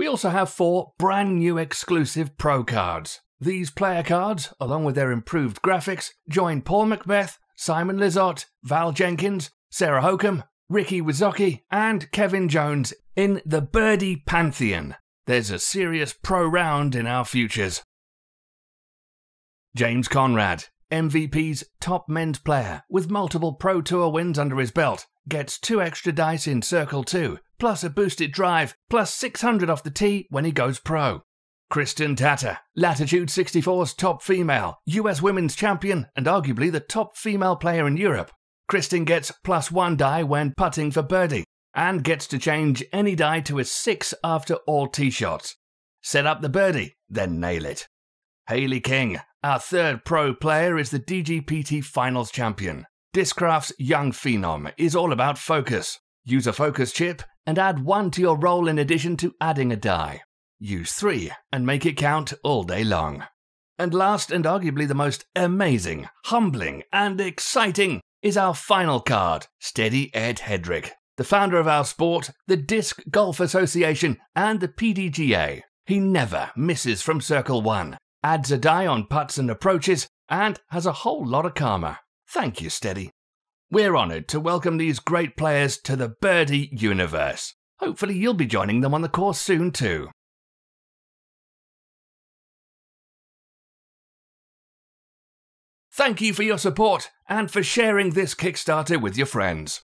We also have four brand new exclusive Pro cards. These player cards, along with their improved graphics, join Paul Macbeth, Simon Lizotte, Val Jenkins, Sarah Hokum, Ricky Wazocki, and Kevin Jones in the Birdie Pantheon. There's a serious pro round in our futures. James Conrad, MVP's top men's player with multiple Pro Tour wins under his belt gets two extra dice in Circle 2, plus a boosted drive, plus 600 off the tee when he goes pro. Kristen Tata, Latitude 64's top female, US Women's Champion, and arguably the top female player in Europe. Kristen gets plus one die when putting for birdie, and gets to change any die to a six after all tee shots. Set up the birdie, then nail it. Haley King, our third pro player is the DGPT Finals champion. Discraft's Young Phenom is all about focus. Use a focus chip and add one to your roll in addition to adding a die. Use three and make it count all day long. And last and arguably the most amazing, humbling, and exciting is our final card, Steady Ed Hedrick, the founder of our sport, the Disc Golf Association, and the PDGA. He never misses from Circle 1, adds a day on putts and approaches, and has a whole lot of karma. Thank you, Steady. We're honoured to welcome these great players to the Birdie universe. Hopefully, you'll be joining them on the course soon, too. Thank you for your support and for sharing this Kickstarter with your friends.